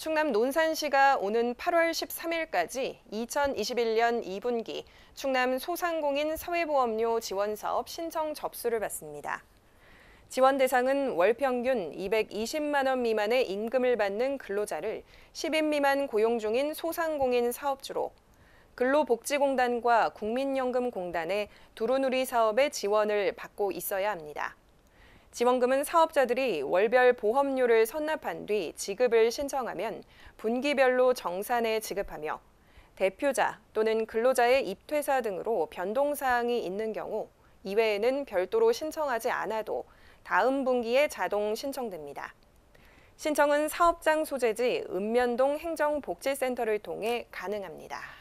충남 논산시가 오는 8월 13일까지 2021년 2분기 충남 소상공인 사회보험료 지원 사업 신청 접수를 받습니다. 지원 대상은 월평균 220만 원 미만의 임금을 받는 근로자를 10인 미만 고용 중인 소상공인 사업주로 근로복지공단과 국민연금공단의 두루누리 사업의 지원을 받고 있어야 합니다. 지원금은 사업자들이 월별 보험료를 선납한 뒤 지급을 신청하면 분기별로 정산해 지급하며 대표자 또는 근로자의 입퇴사 등으로 변동사항이 있는 경우 이외에는 별도로 신청하지 않아도 다음 분기에 자동 신청됩니다. 신청은 사업장 소재지 읍면동 행정복지센터를 통해 가능합니다.